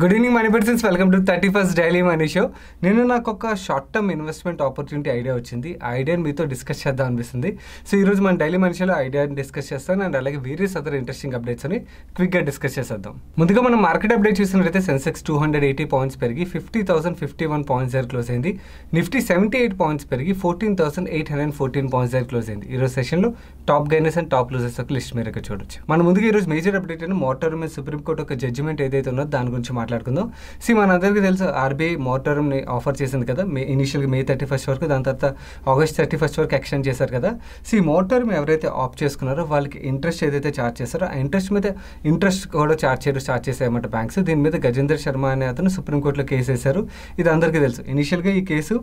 good evening money persons welcome to thirty first daily money show నేను నాకు ఒక short term investment opportunity idea వచ్చింది ఆ ఐడియాని మీతో డిస్కస్ చేద్దాం అనిపిస్తుంది సో ఈరోజు మన డైలీ మనీ షోలో ఐడియాని డిస్కస్ చేస్తాను అండ్ అలాగే వేరియస్ అదర్ ఇంట్రెస్టింగ్ అప్డేట్స్ అని క్విక్గా డిస్కస్ చేసేద్దాం ముందుగా మనం మార్కెట్ అప్డేట్ చూసినట్లయితే Sensex two hundred eighty points పెరిగి fifty thousand fifty one points దగ్గర క్లోజ్ అయింది నిఫ్టీ సెవెంటీ ఎయిట్ పాయింట్స్ పెరిగి fourteen thousand eight hundred fourteen points దగ్గర క్లోజ్ అయింది ఈరోజు సెషన్లో top gainers and top losers ఒక లిస్ట్ మీరు చూడొచ్చు మన ముందుగా ఈరోజు మేజర్ అప్డేట్ అని మోటార్ మీద సుప్రీంకోర్టు ఒక జడ్జిమెంట్ ఏదైతే ఉన్నదో దాని గురించి మాట్లాడుకుందాం సి మన అందరికీ తెలుసు ఆర్బీఐ మోటర్ని ఆఫర్ చేసింది కదా మే ఇనిషియల్గా మే థర్టీ ఫస్ట్ వరకు దాని తర్వాత ఆగస్ట్ థర్టీ ఫస్ట్ వరకు ఎక్స్టెండ్ చేశారు కదా సి మోటర్మ్ ఎవరైతే ఆప్ చేసుకున్నారో వాళ్ళకి ఇంట్రెస్ట్ ఏదైతే ఛార్జ్ చేస్తారో ఆ ఇంట్రెస్ట్ మీద ఇంట్రెస్ట్ కూడా ఛార్జ్ చేయడం స్టార్ట్ అన్నమాట బ్యాంక్స్ దీని మీద గజేంద్ర శర్మ అనే అతను సుప్రీంకోర్టులో కేసు వేశారు ఇది అందరికీ తెలుసు ఇనిషియల్గా ఈ కేసు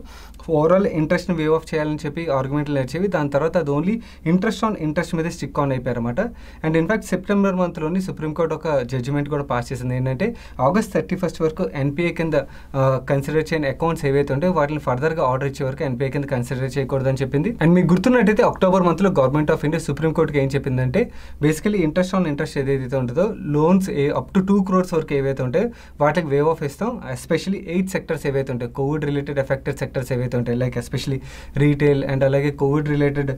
ఓవరాల్ ఇంట్రెస్ట్ని వేవ్ ఆఫ్ చేయాలని చెప్పి ఆర్గ్యుమెంట్లు నేర్చేవి దాని తర్వాత అది ఓన్లీ ఇంట్రెస్ట్ ఆన్ ఇంట్రెస్ట్ మీద స్టిక్ ఆన్ అయిపోయారన్నమాట అండ్ ఇన్ఫాక్ట్ సెప్టెంబర్ మంత్లోని సుప్రీంకోర్టు ఒక జడ్జిమెంట్ కూడా పాస్ చేసింది ఏంటంటే ఆగస్ట్ ఆగస్ట్ థర్టీ ఫస్ట్ వరకు ఎన్పిఏ కింద కన్సిడర్ చేయని అకౌంట్స్ ఏవైతే ఉంటే వాటిని ఫర్దర్గా ఆర్డర్ ఇచ్చే వరకు ఎన్పిఏ కింద కన్సిడర్ చేయకూడదని చెప్పింది అండ్ మీకు గుర్తున్నట్టయితే అక్టోబర్ మంత్లో గవర్నమెంట్ ఆఫ్ ఇండియా సుప్రీంకోర్టుకి ఏం చెప్పిందంటే బేసికలీ ఇంట్రెస్ట్ ఆన్ ఇంట్రెస్ట్ ఏదైతే ఉంటుందో loans a up to two crores వరకు ఏవైతే ఉంటాయి వాటికి వేవ్ ఆఫ్ ఇస్తాం ఎస్పెషలీ ఎయిట్ సెక్టర్స్ ఏవైతే ఉంటాయి కోవిడ్ రిలేటెడ్ ఎఫెక్టెడ్ సెక్టర్స్ ఏవైతే ఉంటాయి లైక్ ఎస్పెషలీ రీటైల్ అండ్ అలాగే కోవిడ్ రిలేటెడ్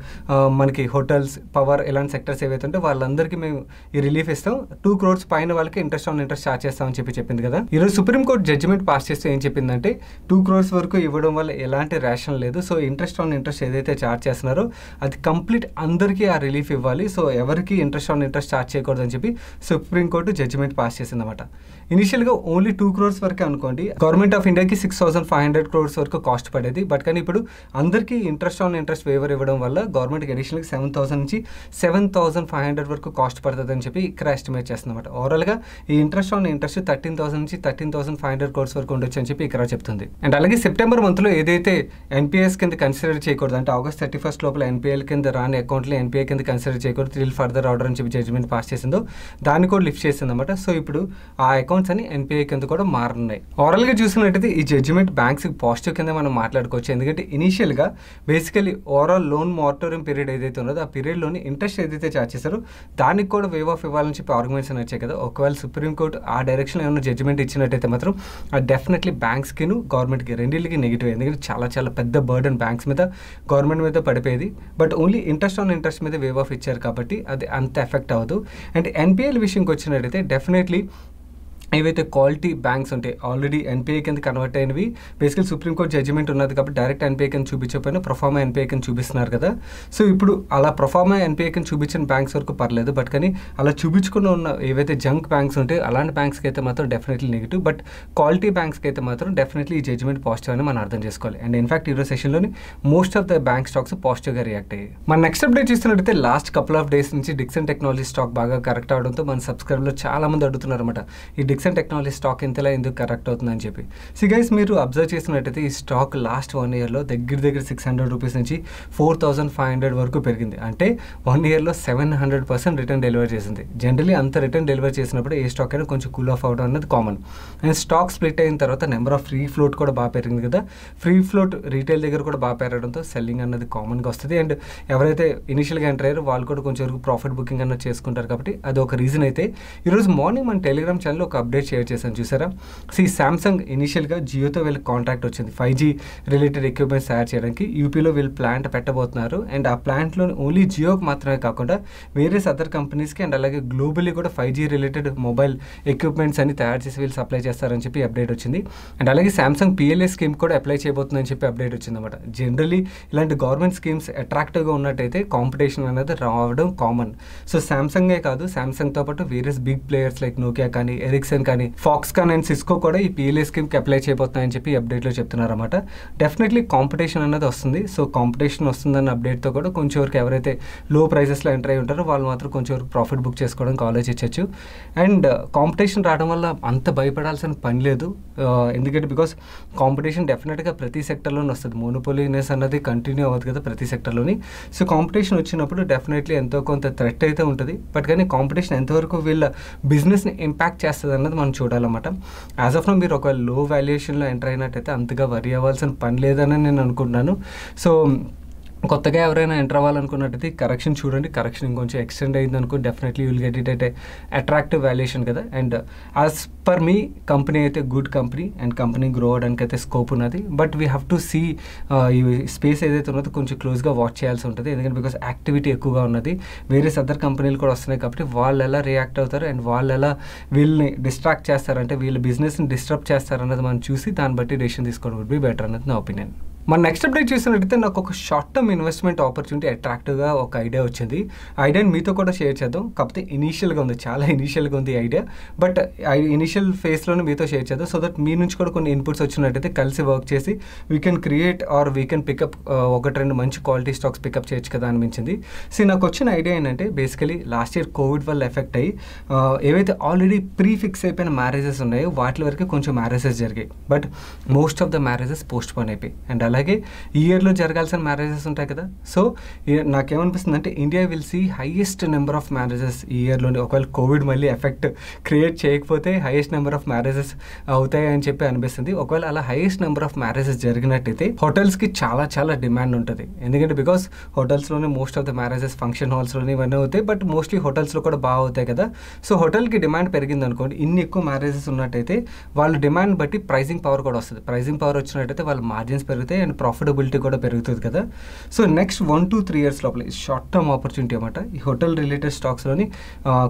మనకి హోటల్స్ పవర్ ఇలాంటి సెక్టర్స్ ఏవైతే ఉంటాయి వాళ్ళందరికీ మేము ఈ రిలీఫ్ ఇస్తాం టూ క్రోర్స్ పైన వాళ్ళకి ఇంట్రెస్ట్ ఆన్ ఇంట్రెస్ట్ చార్జ్ చేస్తామని చెప్పి చెప్పింది చెప్పింది కదా ఈరోజు సుప్రీంకోర్టు జడ్జిమెంట్ పాస్ చేస్తే ఏం చెప్పిందంటే టూ క్రోర్స్ వరకు ఇవ్వడం వల్ల ఎలాంటి రేషన్ లేదు సో ఇంట్రెస్ట్ ఆన్ ఇంట్రెస్ట్ ఏదైతే చార్జ్ చేస్తున్నారో అది కంప్లీట్ అందరికీ ఆ రిలీఫ్ ఇవ్వాలి సో ఎవరికి ఇంట్రెస్ట్ ఆన్ ఇంట్రెస్ట్ ఛార్జ్ చేయకూడదని చెప్పి సుప్రీంకోర్టు జడ్జిమెంట్ పాస్ చేసిందన్నమాట ఇనిషియల్గా ఓన్లీ టూ క్రోర్స్ వరకే అనుకోండి గవర్నమెంట్ ఆఫ్ ఇండియాకి six thousand five hundred crores వరకు కాస్ట్ పడేది బట్ కానీ ఇప్పుడు అందరికీ ఇంట్రెస్ట్ ఆన్ ఇంట్రెస్ట్ వేవర్ ఇవ్వడం వల్ల గవర్నమెంట్కి అడిషనల్గా సెవెన్ థౌసండ్ నుంచి సెవెన్ థౌసండ్ ఫైవ్ హండ్రెడ్ వరకు కాస్ట్ పడుతుందని చెప్పి ఇక్కడ ఎస్టిమేట్ అనమాట ఓవరాల్గా ఈ interest on interest thirteen thousand నుంచి thirteen thousand five hundred crores వరకు ఉండొచ్చు అని చెప్పి ఇక్కడ చెప్తుంది అండ్ అలాగే సెప్టెంబర్ మంత్లో ఏదైతే ఎన్పిఎస్ కింద కన్సిడర్ చేయకూడదు అంటే ఆగస్ట్ థర్టీ ఫస్ట్ లోపల ఎన్పిఎల్ కింద రాని అకౌంట్లో ఎన్పిఐ కింద కన్సిడర్ చేయకూడదు త్రిల్ ఫర్దర్ ఆర్డర్ అని చెప్పి జడ్జ్మెంట్ పాస్ చేసిందో దాన్ని కూడా లిఫ్ట్ చేసింది అనమాట సో ఇప్పుడు ఆ అకౌంట్స్ అని ఎన్పిఐ కింద కూడా మారనున్నాయి ఓవరాల్గా చూసినట్టయితే ఈ జడ్జిమెంట్ బ్యాంక్స్ పాజిటివ్ కింద మనం మాట్లాడుకోవచ్చు ఎందుకంటే ఇనీషియల్గా basically overall loan moratorium period ఏదైతే ఉన్నదో ఆ పీరియడ్లోని ఇంట్రెస్ట్ ఏదైతే చార్జ్ చేశారో దానికి కూడా వేవ్ ఆఫ్ ఇవ్వాలని చెప్పి ఆర్గ్యుమెంట్స్ అని వచ్చాయి కదా ఒకవేళ సుప్రీంకోర్టు ఆ డైరెక్షన్ ఏమైనా జడ్జిమెంట్ ఇచ్చినట్టయితే మాత్రం అది డెఫినెట్లీ బ్యాంక్స్కిను గవర్నమెంట్కి రెండింటికి నెగిటివ్ ఎందుకంటే చాలా చాలా పెద్ద బర్డన్ బ్యాంక్స్ మీద గవర్నమెంట్ మీద పడిపోయేది but only interest on interest మీద వేవ్ ఆఫ్ ఇచ్చారు కాబట్టి అది అంత ఎఫెక్ట్ అవ్వదు అండ్ ఎన్పిఎల్ విషయంకి వచ్చినట్టయితే డెఫినెట్లీ ఏవైతే క్వాలిటీ బ్యాంక్స్ ఉంటాయి ఆల్రెడీ ఎన్పిఐ కింద కన్వర్ట్ అయినవి బేసికల్ సుప్రీంకోర్టు జడ్జిమెంట్ ఉన్నది కాబట్టి డైరెక్ట్ ఎన్పిఐ కింద చూపించకపోయినా ప్రొఫార్మా ఎన్పిఐ కింద చూపిస్తున్నారు కదా సో ఇప్పుడు అలా ప్రొఫార్మా ఎన్పిఐ కింద చూపించిన బ్యాంక్స్ వరకు పర్లేదు బట్ కానీ అలా చూపించుకుని ఉన్న ఏవైతే జంక్ బ్యాంక్స్ ఉంటాయి అలాంటి బ్యాంక్స్కి అయితే మాత్రం డెఫినెట్లీ నెగిటివ్ బట్ క్వాలిటీ బ్యాంక్స్కి అయితే మాత్రం డెఫినెట్లీ ఈ జడ్జిమెంట్ పాజిటివ్ అని మనం అర్థం చేసుకోవాలి అండ్ ఇన్ఫాక్ట్ ఈరోజు సెషన్లోని most of the bank stocks పాజిటివ్గా రియాక్ట్ అయ్యాయి మన నెక్స్ట్ అప్డేట్ చూస్తున్నట్టయితే లాస్ట్ కపుల్ ఆఫ్ డేస్ నుంచి డిక్సన్ టెక్నాలజీ స్టాక్ బాగా కరెక్ట్ అవడంతో మన సబ్స్క్రైబ్లో చాలా మంది అడుగుతున్నారు అనమాట ఈ సిక్స్ అండ్ టెక్నాలజీ స్టాక్ ఇంతలా ఎందుకు కరెక్ట్ అవుతుందని చెప్పి సి గైస్ మీరు అబ్జర్వ్ చేసినట్టయితే ఈ స్టాక్ లాస్ట్ వన్ ఇయర్లో దగ్గర దగ్గర సిక్స్ హండ్రెడ్ రూపీస్ నుంచి ఫోర్ థౌసండ్ ఫైవ్ హండ్రెడ్ వరకు పెరిగింది అంటే వన్ ఇయర్లో seven hundred percent return delivery చేసింది జనరలీ అంత రిటర్న్ డెలివరీ చేసినప్పుడు ఏ స్టాక్ అయినా కొంచెం కూల్ ఆఫ్ అవడం అనేది కామన్ అండ్ స్టాక్ స్ప్లిట్ అయిన తర్వాత నెంబర్ ఆఫ్ ఫ్రీ ఫ్లోట్ కూడా బాగా పెరిగింది కదా ఫ్రీ ఫ్లోట్ రీటైల్ దగ్గర కూడా బాగా పెరగడంతో సెల్లింగ్ అన్నది కామన్గా వస్తుంది అండ్ ఎవరైతే ఇనిషియల్గా ఎంటర్ అయ్యారో వాళ్ళు కూడా కొంచెం వరకు ప్రాఫిట్ బుకింగ్ అన్నది చేసుకుంటారు కాబట్టి అది ఒక రీజన్ అయితే ఈరోజు మార్నింగ్ మన టెలిగ్రామ్ ఛానల్ ఒక అప్డేట్ షేర్ చేశాను చూసారా సి శాంసంగ్ ఇనిషియల్గా జియోతో వీళ్ళకి కాంట్రాక్ట్ వచ్చింది ఫైవ్ జీ రిలేటెడ్ ఎక్విప్మెంట్స్ తయారు చేయడానికి యూపీలో వీళ్ళు ప్లాంట్ పెట్టబోతున్నారు అండ్ ఆ ప్లాంట్లో ఓన్లీ జియోకి మాత్రమే కాకుండా వేరియస్ అదర్ కంపెనీస్కి అండ్ అలాగే గ్లోబలీ కూడా five G related mobile equipments అన్ని తయారు చేసి వీళ్ళు సప్లై చేస్తారని చెప్పి అప్డేట్ వచ్చింది అండ్ అలాగే శాంసంగ్ పిఎల్ఏ స్కీమ్ కూడా అప్లై చేయబోతుందని చెప్పి అప్డేట్ వచ్చిందన్నమాట జనరలీ ఇలాంటి గవర్నమెంట్ స్కీమ్స్ అట్రాక్టివ్గా ఉన్నట్టయితే కాంపిటీషన్ అనేది రావడం కామన్ సో శాంసంగే కాదు శాంసంగ్తో పాటు various big players like Nokia కానీ ఎరిక్సన్ వస్తుంది కానీ కాన్ అండ్ సిస్కో కూడా ఈ పిఎల్ఏ స్కీమ్కి అప్లై చేయబోతున్నాయని చెప్పి అప్డేట్లో చెప్తున్నారన్నమాట డెఫినెట్లీ కాంపిటీషన్ అనేది వస్తుంది సో కాంపిటీషన్ వస్తుందన్న అప్డేట్తో కూడా కొంచెం వరకు ఎవరైతే లో ప్రైసెస్లో ఎంటర్ అయి ఉంటారో వాళ్ళు మాత్రం కొంచెం వరకు ప్రాఫిట్ బుక్ చేసుకోవడానికి ఆలోచించవచ్చు అండ్ కాంపిటీషన్ రావడం వల్ల అంత భయపడాల్సిన పని లేదు uh, ఎందుకంటే బికాస్ కాంపిటీషన్ డెఫినెట్గా ప్రతి సెక్టర్లోనే వస్తుంది మోనోపోలీనెస్ అన్నది కంటిన్యూ అవ్వదు కదా ప్రతి సెక్టర్లోని సో కాంపిటీషన్ వచ్చినప్పుడు డెఫినెట్లీ ఎంతో కొంత థ్రెట్ అయితే ఉంటుంది బట్ కానీ కాంపిటీషన్ ఎంతవరకు వీళ్ళ బిజినెస్ని ఇంపాక్ట్ చేస్తుంది అనేది మనం చూడాలన్నమాట యాజ్ ఆఫ్ నో మీరు ఒక లో వాల్యుయేషన్లో ఎంటర్ అయినట్టయితే అంతగా వరి అవ్వాల్సిన పని లేదని నేను అనుకుంటున్నాను సో కొత్తగా ఎవరైనా ఎంటర్ అవ్వాలనుకున్నట్టు కరెక్షన్ చూడండి కరెక్షన్ ఇంకొంచెం ఎక్స్టెండ్ అయింది అనుకో డెఫినెట్లీ విల్ గెట్ ఇట్ అయితే అట్రాక్టివ్ వాల్యుయేషన్ కదా and as per me company అయితే good company and company grow అవడానికి అయితే స్కోప్ ఉన్నది but we have to see ఈ స్పేస్ ఏదైతే ఉన్నదో కొంచెం క్లోజ్గా వాచ్ చేయాల్సి ఉంటుంది ఎందుకంటే బికాస్ యాక్టివిటీ ఎక్కువగా ఉన్నది వేరే అదర్ కంపెనీలు కూడా వస్తున్నాయి కాబట్టి వాళ్ళు ఎలా రియాక్ట్ అవుతారు అండ్ వాళ్ళు ఎలా వీళ్ళని డిస్ట్రాక్ట్ చేస్తారంటే వీళ్ళ బిజినెస్ని డిస్టర్బ్ చేస్తారన్నది మనం చూసి దాన్ని బట్టి డెసిషన్ తీసుకోవడం వుడ్ బి బెటర్ అన్నది నా ఒపీనియన్ మన నెక్స్ట్ అప్డేట్ చూసినట్టయితే నాకు ఒక షార్ట్ టర్మ్ ఇన్వెస్ట్మెంట్ ఆపర్చునిటీ అట్రాక్టివ్గా ఒక ఐడియా వచ్చింది ఐడియాని మీతో కూడా షేర్ చేద్దాం కాకపోతే ఇనీషియల్గా ఉంది చాలా ఇనీషియల్గా ఉంది ఐడియా బట్ ఇనీషియల్ ఫేస్లోనే మీతో షేర్ చేద్దాం సో దట్ మీ నుంచి కూడా కొన్ని ఇన్పుట్స్ వచ్చినట్టయితే కలిసి వర్క్ చేసి we can create or we can pick up ఒకటి రెండు మంచి క్వాలిటీ స్టాక్స్ పికప్ చేయొచ్చు కదా అనిపించింది సో నాకు వచ్చిన ఐడియా ఏంటంటే బేసికలీ లాస్ట్ ఇయర్ కోవిడ్ వల్ల ఎఫెక్ట్ అయ్యి ఏవైతే ఆల్రెడీ ప్రీ ఫిక్స్ అయిపోయిన మ్యారేజెస్ ఉన్నాయో వాటి వరకు కొంచెం మ్యారేజెస్ జరిగాయి but most of the marriages postpone అయిపోయి అండ్ అలా ఈ ఇయర్ లో జరగాల్సిన మ్యారేజెస్ ఉంటాయ కదా సో నాకు ఏమ అనిపిస్తుందంటే India will see highest number of marriages year లో ఒకవేళ కోవిడ్ మళ్ళీ ఎఫెక్ట్ క్రియేట్ చేయకపోతే హైయెస్ట్ నంబర్ ఆఫ్ మ్యారేజెస్ అవుతాయి అని చెప్పే అనిపిస్తుంది ఒకవేళ అలా హైయెస్ట్ నంబర్ ఆఫ్ మ్యారేజెస్ జరిగినట్లయితే హోటల్స్ కి చాలా చాలా డిమాండ్ ఉంటది ఎందుకంటే బికాజ్ హోటల్స్ లోనే most of the marriages function halls లోనే వనే hote but mostly హోటల్స్ లో కూడా బావుతాయి కదా సో హోటల్ కి డిమాండ్ పెరిగింది అనుకోండి ఇన్ని ఎక్కువ మ్యారేజెస్ ఉన్నట్లయితే వాళ్ళ డిమాండ్ బట్టి ప్రైసింగ్ పవర్ కూడా వస్తుంది ప్రైసింగ్ పవర్ వచ్చేటట్లే వాళ్ళ మార్జిన్స్ పెరుగుతాయి అండ్ ప్రాఫిటబిలిటీ కూడా పెరుగుతుంది కదా so next one to three years లోపల షార్ట్ టర్మ్ ఆపర్చునిటీ అనమాట ఈ హోటల్ రిలేటెడ్ స్టాక్స్లోని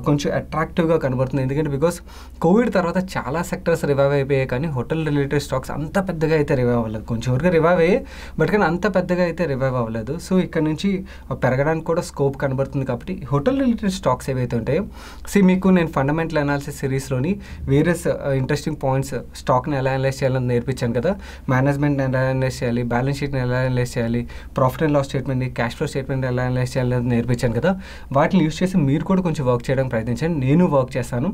కొంచెం అట్రాక్టివ్గా కనబడుతుంది ఎందుకంటే బికాస్ కోవిడ్ తర్వాత చాలా సెక్టర్స్ రివైవ్ అయిపోయాయి కానీ హోటల్ రిలేటెడ్ స్టాక్స్ అంత పెద్దగా అయితే రివైవ్ అవ్వలేదు కొంచెం వరకు రివైవ్ అయ్యే బట్ కానీ అంత పెద్దగా అయితే రివైవ్ అవ్వలేదు సో ఇక్కడ నుంచి పెరగడానికి కూడా స్కోప్ కనబడుతుంది కాబట్టి హోటల్ రిలేటెడ్ స్టాక్స్ ఏవైతే ఉంటాయో సో మీకు నేను ఫండమెంటల్ అనాలిసిస్ సిరీస్లోని వేరియస్ ఇంట్రెస్టింగ్ పాయింట్స్ స్టాక్ని ఎలా అనలైజ్ చేయాలని నేర్పించాను కదా మేనేజ్మెంట్ ఎలా అనలైజ్ చేయాలి బ్యాలెన్స్ షీట్ని ఎలా అనలైజ్ చేయాలి ప్రాఫిట్ అండ్ లాస్ స్టేట్మెంట్ని క్యాష్ ఫ్లో స్టేట్మెంట్ ఎలా అనలైజ్ చేయాలి నేర్పించాను కదా వాటిని యూస్ చేసి మీరు కూడా కొంచెం వర్క్ చేయడానికి ప్రయత్నించండి నేను వర్క్ చేస్తాను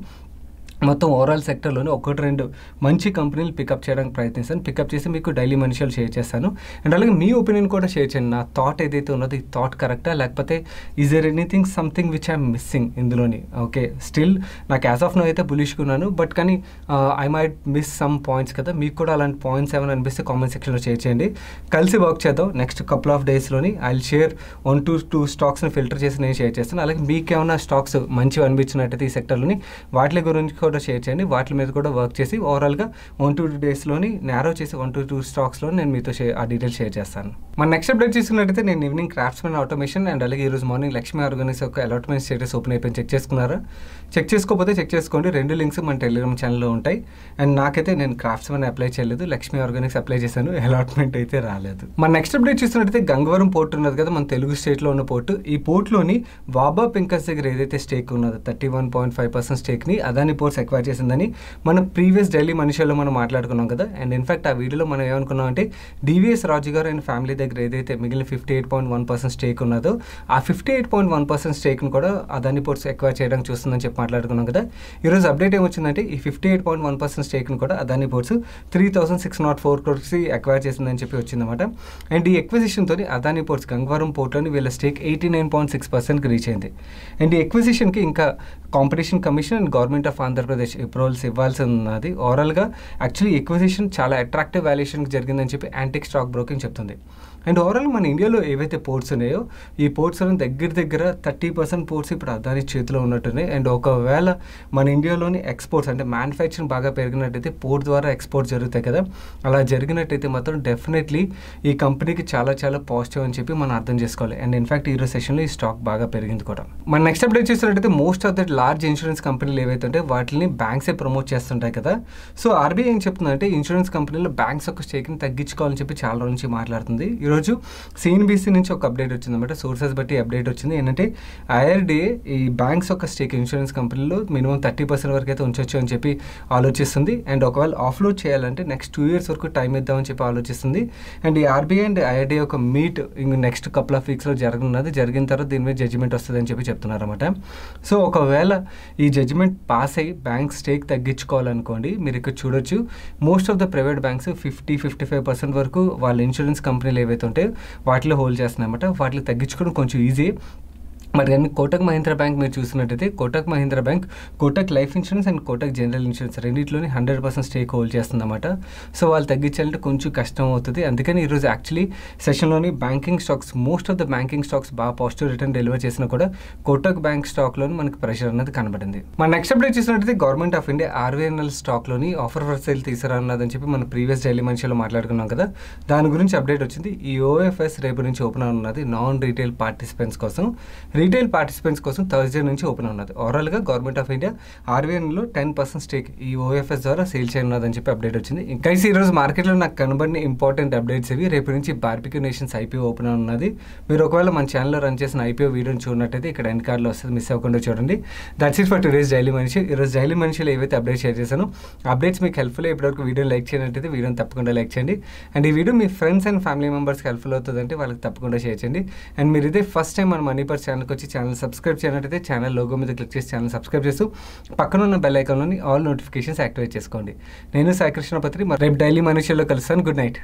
మొత్తం ఓవరాల్ సెక్టర్లోనే ఒకటి రెండు మంచి కంపెనీలు పికప్ చేయడానికి ప్రయత్నిస్తాను పికప్ చేసి మీకు డైలీ మనుషులు షేర్ చేస్తాను అండ్ అలాగే మీ ఒపీనియన్ కూడా షేర్ చేయండి నా థాట్ ఏదైతే ఉన్నది థాట్ కరెక్టా లేకపోతే is there anything something which I'm missing ఇందులోని ఓకే స్టిల్ నాకు యాజ్ ఆఫ్ నో అయితే బులిష్కున్నాను బట్ కానీ I might miss some points కదా మీకు కూడా అలాంటి పాయింట్స్ ఏమైనా అనిపిస్తే కామెంట్ సెక్షన్లో షేర్ చేయండి కలిసి వర్క్ చేద్దాం నెక్స్ట్ కపుల్ ఆఫ్ డేస్లోని I share one to two స్టాక్స్ని ఫిల్టర్ చేసి నేను షేర్ చేస్తాను అలాగే మీకేమైనా స్టాక్స్ మంచివి అనిపించినట్టయితే ఈ సెక్టర్లోని వాటి గురించి కూడా షేర్ చేయండి వాటి మీద కూడా వర్క్ చేసి ఓవరాల్గా వన్ టూ డేస్లోని నేరో చేసి వన్ టూ టూ స్టాక్స్లో నేను మీతో షేర్ ఆ డీటెయిల్స్ షేర్ చేస్తాను మన నెక్స్ట్ అప్డేట్ చూసుకున్నట్టయితే నేను ఈవినింగ్ క్రాఫ్ట్స్మెన్ ఆటోమేషన్ అండ్ అలాగే ఈరోజు మార్నింగ్ లక్ష్మి ఆర్గనైజ్ యొక్క అలాట్మెంట్ స్టేటస్ ఓపెన్ అయిపోయి చెక్ చేసుకున్నారా చెక్ చేసుకోకపోతే చెక్ చేసుకోండి రెండు లింక్స్ మన టెలిగ్రామ్ ఛానల్లో ఉంటాయి అండ్ నాకైతే నేను క్రాఫ్ట్స్మెన్ అప్లై చేయలేదు లక్ష్మీ ఆర్గానిక్స్ అప్లై చేశాను అలాట్మెంట్ అయితే రాలేదు మన నెక్స్ట్ అప్డేట్ చూసినట్టయితే గంగవరం పోర్ట్ ఉన్నది కదా మన తెలుగు స్టేట్లో ఉన్న పోర్టు ఈ పోర్ట్లోని వాబా పింకస్ దగ్గర ఏదైతే స్టేక్ ఉన్నదో thirty one point five percent స్టేక్ని అదాని పోర్ట్స్ ఎక్వైర్ చేసిందని మనం ప్రీవియస్ ఢిల్లీ మనిషిలో మనం మాట్లాడుకున్నాం కదా అండ్ ఇన్ఫాక్ట్ ఆ వీడియోలో మనం ఏమనుకున్నాం అంటే డివిఎస్ రాజు గారు అండ్ ఫ్యామిలీ దగ్గర ఏదైతే మిగిలిన fifty eight point one percent stake ఉన్నదో ఆ fifty eight point one percent స్టేక్ని కూడా అదాని పోర్ట్స్ ఎక్వైర్ చేయడానికి చూస్తుందని చెప్పి మాట్లాడుకున్నాం కదా ఈరోజు అప్డేట్ ఏమొచ్చిందంటే ఈ fifty eight point one percent స్టేక్ని కూడా Adani ports three thousand six nought four క్రోర్స్కి ఎక్వైర్ చేసిందని చెప్పి వచ్చిందన్నమాట అండ్ ఈ తోటి అదాని పోర్ట్స్ గంగవరం పోర్ట్లోని వీళ్ళ stake eighty nine point six పర్సెంట్కి రీచ్ అయింది అండ్ ఈ ఎక్విజిషన్కి ఇంకా competition commission and government of Andhra Pradesh approvals ఇవ్వాల్సి ఉన్నది ఓవరాల్గా యాక్చువల్లీ ఎక్విజిషన్ చాలా అట్రాక్టివ్ వాల్యుయేషన్కి జరిగిందని చెప్పి యాంటిక్ స్టాక్ బ్రోకింగ్ చెప్తుంది అండ్ ఓవరాల్ మన ఇండియాలో ఏవైతే పోర్ట్స్ ఉన్నాయో ఈ పోర్ట్స్ దగ్గర దగ్గర థర్టీ పర్సెంట్ పోర్ట్స్ ఇప్పుడు అదాని చేతిలో ఉన్నట్టున్నాయి అండ్ ఒకవేళ మన ఇండియాలోని ఎక్స్పోర్ట్స్ అంటే మ్యానుఫ్యాక్చరింగ్ బాగా పెరిగినట్టయితే పోర్ట్ ద్వారా ఎక్స్పోర్ట్ జరుగుతాయి కదా అలా జరిగినట్టయితే మాత్రం డెఫినెట్లీ ఈ కంపెనీకి చాలా చాలా పాజిటివ్ అని చెప్పి మనం అర్థం చేసుకోవాలి అండ్ ఇన్ఫాక్ట్ ఈరోజు సెషన్లో ఈ స్టాక్ బాగా పెరిగింది కూడా మన నెక్స్ట్ అప్డేట్ చూసినట్టయితే most of that large insurance కంపెనీలు ఏవైతే ఉంటాయి వాటిని బ్యాంక్సే ప్రమోట్ చేస్తుంటాయి కదా సో ఆర్బీఐ ఏం చెప్తుందంటే ఇన్సూరెన్స్ కంపెనీలో బ్యాంక్స్ యొక్క స్టేక్ని తగ్గించుకోవాలని చెప్పి చాలా రోజు నుంచి మాట్లాడుతుంది ఈరోజు సిఎన్బిసి నుంచి ఒక అప్డేట్ వచ్చింది అనమాట సోర్సెస్ బట్టి అప్డేట్ వచ్చింది ఏంటంటే ఐఆర్డే ఈ బ్యాంక్స్ యొక్క స్టేక్ ఇన్సూరెన్స్ కంపెనీలో మినిమం థర్టీ పర్సెంట్ వరకు అయితే ఉంచవచ్చు అని చెప్పి ఆలోచిస్తుంది అండ్ ఒకవేళ ఆఫ్లోడ్ చేయాలంటే నెక్స్ట్ టూ ఇయర్స్ వరకు టైం ఇద్దామని చెప్పి ఆలోచిస్తుంది అండ్ ఈ ఆర్బీఐ అండ్ ఐఆర్డీ ఒక మీట్ ఇంక నెక్స్ట్ కపుల్ ఆఫ్ వీక్స్లో జరగనున్నది జరిగిన తర్వాత దీని మీద జడ్జిమెంట్ వస్తుందని చెప్పి చెప్తున్నారు అనమాట సో ఒకవేళ ఈ జడ్జిమెంట్ పాస్ అయ్యి బ్యాంక్ స్టేక్ తగ్గించుకోవాలనుకోండి మీరు ఇక్కడ చూడొచ్చు most of the private banks fifty fifty five percent వరకు వాళ్ళ ఇన్సూరెన్స్ కంపెనీలు ఏవైతే ఏవైతే ఉంటాయో వాటిలో హోల్డ్ చేస్తున్నాయి అన్నమాట వాటిని తగ్గించుకోవడం కొంచెం ఈజీ మరి కానీ కోటక్ మహీంద్రా బ్యాంక్ మీరు చూసినట్టయితే Kotak Mahindra bank Kotak life insurance and Kotak general insurance రెండింటిలోని హండ్రెడ్ పర్సెంట్ స్టేక్ హోల్డ్ చేస్తుందన్నమాట సో వాళ్ళు తగ్గించాలంటే కొంచెం కష్టం అవుతుంది అందుకని ఈరోజు యాక్చువల్లీ సెషన్లోని banking stocks most of the banking stocks బాగా పాజిటివ్ రిటర్న్ డెలివర్ చేసినా కూడా కోటక్ బ్యాంక్ స్టాక్లోని మనకి ప్రెషర్ అనేది కనబడింది మన నెక్స్ట్ అప్డేట్ చూసినట్టయితే గవర్నమెంట్ ఆఫ్ ఇండియా ఆర్వీఎన్ఎల్ స్టాక్లోని ఆఫర్ ఫర్ సేల్ తీసుకురాన్నదని చెప్పి మన ప్రీవియస్ డైలీ మనిషిలో మాట్లాడుకున్నాం కదా దాని గురించి అప్డేట్ వచ్చింది ఈ ఓఎఫ్ఎస్ రేపు నుంచి ఓపెన్ ఉన్నది నాన్ రీటైల్ పార్టిసిపెంట్స్ కోసం రీటైల్ పార్టిసిపెంట్స్ కోసం థర్స్డే నుంచి ఓపెన్ ఉన్నది ఓవరాల్గా గవర్నమెంట్ ఆఫ్ ఇండియా ఆర్బీఐలో టెన్ పర్సెంట్ స్టేక్ ఈ ఓఎఫ్ఎస్ ద్వారా సేల్ చేయనున్నదని చెప్పి అప్డేట్ వచ్చింది ఈ ఈరోజు మార్కెట్లో నాకు కనబడిన ఇంపార్టెంట్ అప్డేట్స్ ఇవి రేపు నుంచి బార్బిక్యూ నేషన్స్ ఐపీఓ ఓపెన్ ఉన్నది మీరు ఒకవేళ మన ఛానల్లో రన్ చేసిన ఐపీఓ వీడియోని చూడనట్టయితే ఇక్కడ ఎన్ కార్డ్లో వస్తుంది మిస్ అవ్వకుండా చూడండి that's it for today's daily మనిషి ఈరోజు డైలీ మనిషిలో ఏవైతే అప్డేట్ షేర్ చేశాను అప్డేట్స్ మీకు హెల్ప్ఫుల్ ఇప్పటివరకు వీడియో లైక్ చేయనట్టయితే వీడియోని తప్పకుండా లైక్ చేయండి అండ్ ఈ వీడియో మీ ఫ్రెండ్స్ అండ్ ఫ్యామిలీ మెంబర్స్కి హెల్ప్ఫుల్ అవుతుందంటే వాళ్ళకి తప్పకుండా షేర్ చేయండి అండ్ మీరు ఇదే ఫస్ట్ టైం మన మనీ ఛానల్కి వచ్చి ఛానల్ సబ్స్క్రైబ్ చేయనట్టయితే ఛానల్ లోగో మీద క్లిక్ చేసి ఛానల్ సబ్స్క్రైబ్ చేస్తూ ఉన్న బెల్ ఐకాన్లోని ఆల్ నోటిఫికేషన్స్ యాక్టివేట్ చేసుకోండి నేను సాయి కృష్ణపత్రి రేపు డైలీ మనుషుల్లో కలుస్తాను గుడ్ నైట్